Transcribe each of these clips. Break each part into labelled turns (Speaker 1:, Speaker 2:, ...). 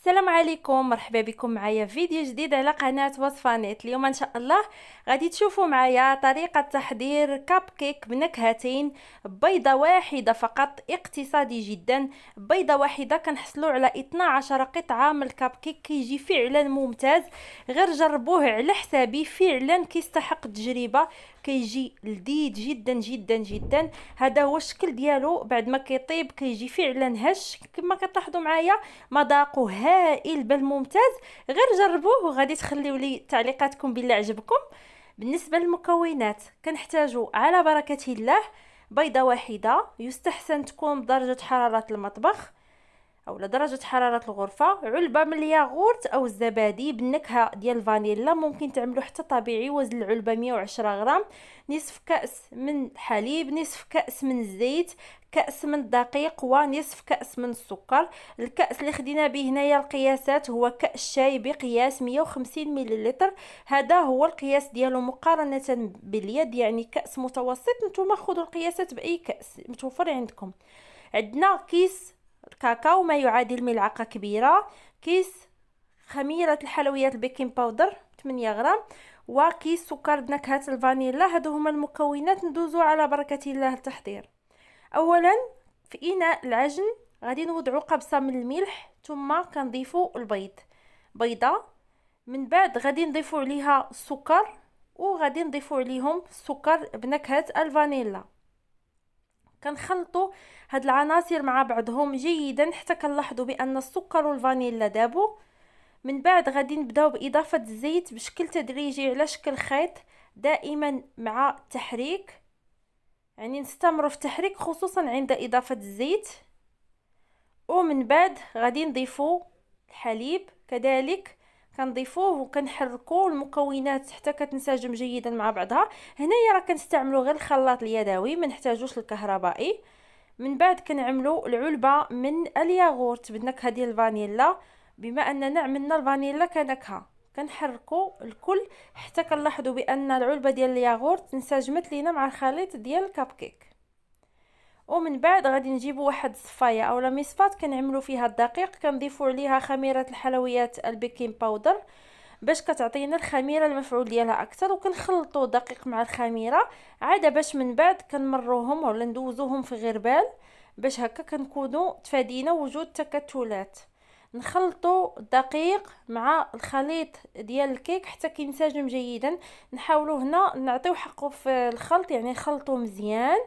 Speaker 1: السلام عليكم مرحبا بكم معايا في فيديو جديد على قناه وصفه نت اليوم ان شاء الله غادي تشوفوا معايا طريقه تحضير كاب كيك بنكهتين بيضه واحده فقط اقتصادي جدا بيضه واحده كنحصلوا على 12 قطعه من الكاب كيك كيجي فعلا ممتاز غير جربوه على حسابي فعلا كيستحق التجربه كيجي لذيذ جدا جدا جدا هذا هو الشكل ديالو بعد ما كيطيب كيجي فعلا هش كما كتلاحظوا معايا مذاقو هائل بل ممتاز غير جربوه وغادي تخليو لي تعليقاتكم بالله عجبكم بالنسبه للمكونات كنحتاجو على بركه الله بيضه واحده يستحسن تكون بدرجه حراره المطبخ او لدرجه حراره الغرفه علبه من الياغورت او الزبادي بالنكهه ديال الفانيلا ممكن تعملو حتى طبيعي وزن العلبه 110 غرام نصف كاس من الحليب نصف كاس من الزيت كاس من الدقيق ونصف كاس من السكر الكاس اللي خدينا به هنايا القياسات هو كاس شاي بقياس 150 مليلتر هذا هو القياس ديالو مقارنه باليد يعني كاس متوسط نتوما خذوا القياسات باي كاس متوفر عندكم عندنا كيس الكاكاو ما يعادل ملعقة كبيرة كيس خميرة الحلويات البيكنج باودر 8 غرام وكيس سكر بنكهة الفانيلا هادو هما المكونات ندوزو على بركة الله التحضير اولا في اناء العجن غادي نوضعو قبصة من الملح ثم كنضيفو البيض بيضة من بعد غادي نضيفو عليها السكر وغادي نضيفو عليهم السكر بنكهة الفانيلا كنخلطوا هاد العناصر مع بعضهم جيدا حتى كنلاحظوا بان السكر والفانيلا دابو من بعد غادي نبداو باضافه الزيت بشكل تدريجي على شكل خيط دائما مع التحريك يعني نستمروا في التحريك خصوصا عند اضافه الزيت ومن بعد غادي نضيفوا الحليب كذلك كنضيفوه وكنحركوه المكونات حتى كتنسجم جيدا مع بعضها هنايا راه كنستعملو غير الخلاط اليدوي ما نحتاجوش الكهربائي من بعد كنعملو العلبه من الياغورت بالنكهه ديال الفانيلا بما اننا عملنا الفانيلا كنكهه كنحركو الكل حتى كنلاحظوا بان العلبه ديال الياغورت انسجمت لينا مع الخليط ديال كيك ومن بعد غادي نجيبوا واحد الصفايه اولا مصفات كنعملوا فيها الدقيق كنضيفوا عليها خميره الحلويات البيكين باودر باش كتعطينا الخميره المفعول ديالها اكثر وكنخلطوا الدقيق مع الخميره عاد باش من بعد كنمروهم ولا ندوزوهم في غربال باش هكا كنكونوا تفادينا وجود تكتلات نخلطوا الدقيق مع الخليط ديال الكيك حتى كينسجم جيدا نحاولوا هنا نعطيو حقه في الخلط يعني نخلطوا مزيان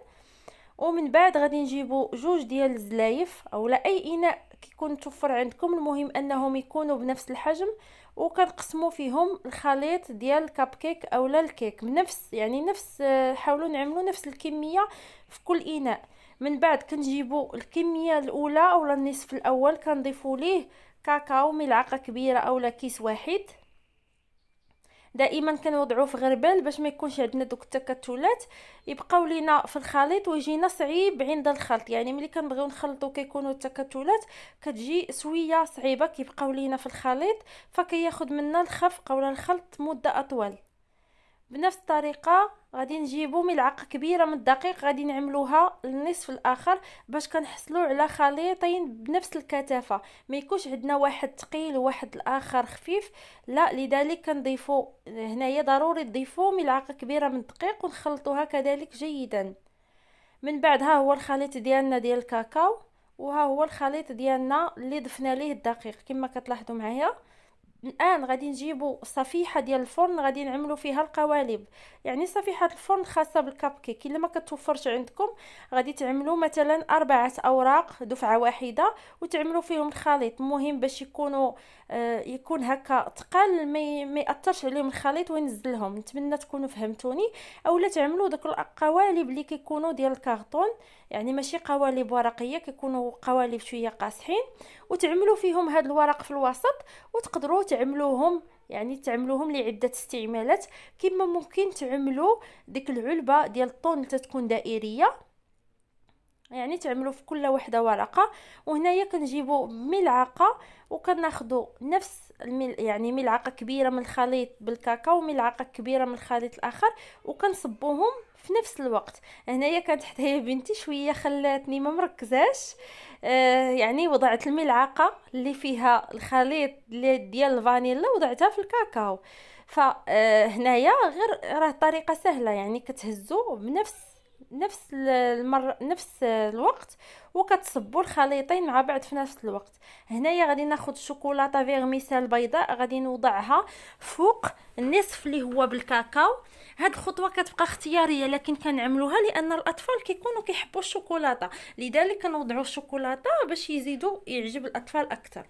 Speaker 1: ومن بعد غادي نجيبو جوج ديال الزلايف اولا اي اناء كيكون متوفر عندكم المهم انهم يكونوا بنفس الحجم وكنقسموا فيهم الخليط ديال الكاب كيك اولا الكيك بنفس يعني نفس حاولوا نعملوا نفس الكميه في كل اناء من بعد كنجيبوا الكميه الاولى اولا النصف الاول كنضيفوا ليه كاكاو ملعقه كبيره اولا كيس واحد دائما كنوضعوه في غربال باش ما يكونش عندنا دوك التكتلات يبقاو لينا في الخليط ويجينا صعيب عند الخلط يعني ملي كنبغيو نخلطو كيكونوا التكتلات كتجي سويه صعيبه كيبقاو لينا في الخليط فكياخد منا الخفق ولا الخلط مده اطول بنفس الطريقه غادي نجيبو ملعقه كبيره من الدقيق غادي نعملوها للنصف الاخر باش كنحصلو على خليطين بنفس الكثافه ما يكونش عندنا واحد ثقيل وواحد الاخر خفيف لا لذلك كنضيفو هنايا ضروري تضيفو ملعقه كبيره من الدقيق ونخلطوها كذلك جيدا من بعد ها هو الخليط ديالنا ديال الكاكاو وها هو الخليط ديالنا اللي ضفنا ليه الدقيق كما كتلاحظوا معايا الان غادي نجيبو صفيحه ديال الفرن غادي نعملو فيها القوالب يعني صفيحه الفرن خاصه كيك الا ما كتوفرش عندكم غادي تعملوا مثلا اربعه اوراق دفعه واحده وتعملوا فيهم الخليط مهم باش يكونوا آه، يكون هكا ثقال ما ياثرش عليهم الخليط وينزلهم نتمنى تكونوا فهمتوني اولا تعملوا دوك القوالب اللي كيكونوا ديال الكارطون يعني ماشي قوالب ورقيه كيكونوا قوالب شويه قاصحين وتعملوا فيهم هاد الورق في الوسط وتقدروا تعملوهم يعني تعملوهم لعده استعمالات كما ممكن تعملوا ديك العلبه ديال الطون تتكون دائريه يعني تعملوا في كل وحده ورقه وهنايا كنجيبوا ملعقه وكناخذوا نفس المل يعني ملعقه كبيره من الخليط بالكاكاو وملعقه كبيره من الخليط الاخر وكنصبوهم في نفس الوقت هنايا كانت حتى هي بنتي شويه خلاتني ما مركزاش آه يعني وضعت الملعقه اللي فيها الخليط ديال الفانيلا وضعتها في الكاكاو فهنايا آه، غير راه طريقه سهله يعني كتهزو بنفس نفس المر نفس الوقت وكتصبوا الخليطين مع بعض في نفس الوقت هنايا غادي ناخذ الشوكولاته فيغميسال بيضاء غادي نوضعها فوق النصف اللي هو بالكاكاو هاد الخطوه كتبقى اختياريه لكن كنعملوها لان الاطفال كيكونوا كيحبوا الشوكولاته لذلك كنوضعوا الشوكولاته باش يزيدوا يعجب الاطفال اكثر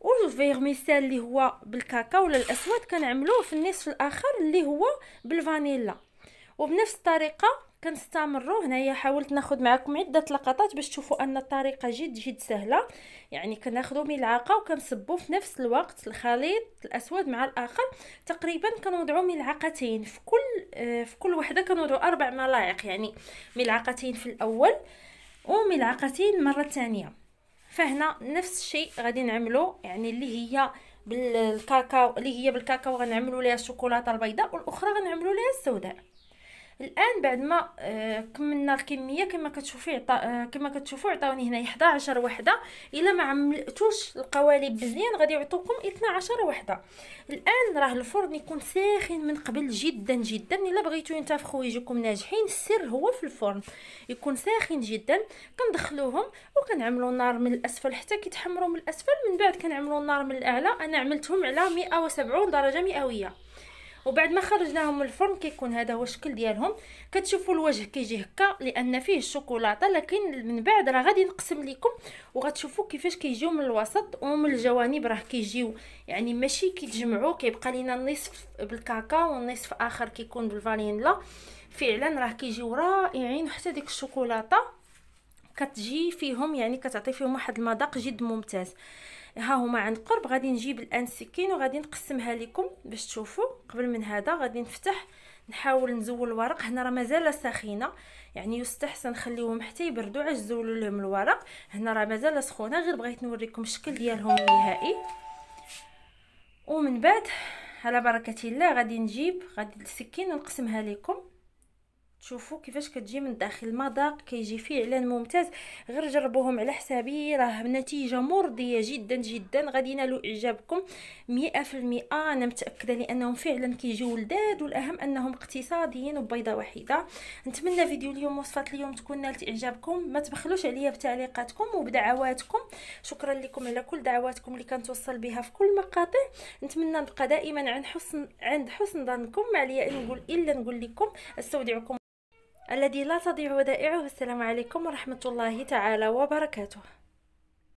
Speaker 1: والفيرميسيل اللي هو بالكاكاو ولا الاسود كنعملوه في النصف الاخر اللي هو بالفانيلا وبنفس الطريقه كنستمروا هنايا حاولت ناخذ معكم عده لقطات باش تشوفوا ان الطريقه جد جد سهله يعني كناخذوا ملعقه وكنصبوا في نفس الوقت الخليط الاسود مع الاخر تقريبا كنوضعوا ملعقتين في كل آه، في كل وحده كنوضعوا اربع ملاعق يعني ملعقتين في الاول وملعقتين مره ثانيه فهنا نفس الشيء غادي نعملو يعني اللي هي بالكاكاو اللي هي بالكاكاو غنعملو ليها الشوكولاته البيضاء والاخرى غنعملو ليها السوداء الان بعد ما آه، كملنا الكميه كما كتشوفي عطا آه، كما كتشوفوا عطاوني هنا 11 وحده الا ما عملتوش القوالب مزيان غادي يعطوكم 12 وحده الان راه الفرن يكون ساخن من قبل جدا جدا الا بغيتو ينتفخوا ويجيكم ناجحين السر هو في الفرن يكون ساخن جدا كندخلوهم وكنعملوا النار من الاسفل حتى كيتحمروا من الاسفل من بعد كنعملوا النار من الاعلى انا عملتهم على 170 درجه مئويه وبعد ما خرجناهم من الفرن كيكون هذا هو الشكل ديالهم كتشوفوا الوجه كيجي هكا لان فيه الشوكولاته لكن من بعد راه غادي نقسم لكم وغتشوفوا كيفاش كيجيو من الوسط ومن الجوانب راه كيجيو يعني ماشي كيتجمعوا كيبقى لينا النصف بالكاكاو والنصف اخر كيكون بالفانيلا فعلا راه كيجيو رائعين حتى ديك الشوكولاته كتجي فيهم يعني كتعطي فيهم واحد المذاق جد ممتاز ها هما عند قرب غادي نجيب الان سكين وغادي نقسمها لكم باش تشوفوا قبل من هذا غادي نفتح نحاول نزول الورق هنا راه مازال سخينه يعني يستحسن نخليهم حتى يبردوا عاد نزولوا لهم الورق هنا راه مازال سخونه غير بغيت نوريكم الشكل ديالهم النهائي ومن بعد على بركه الله غادي نجيب غادي السكين ونقسمها لكم تشوفوا كيفاش كتجي من داخل المذاق كيجي فيه اعلان ممتاز غير جربوهم على حسابي راه نتيجه مرضيه جدا جدا غادي ينالوا اعجابكم 100% انا متاكده لانهم فعلا كيجيو لذاد والاهم انهم اقتصاديين وبيضه واحده نتمنى فيديو اليوم وصفات اليوم تكون نالت اعجابكم ما تبخلوش عليا بتعليقاتكم وبدعواتكم شكرا لكم على كل دعواتكم اللي كنتوصل بها في كل المقاطع نتمنى نبقى دائما عند حسن عند حسن ظنكم ما عليا نقول الا نقول لكم استودعكم الذي لا تضيع ودائعه السلام عليكم ورحمة الله تعالى وبركاته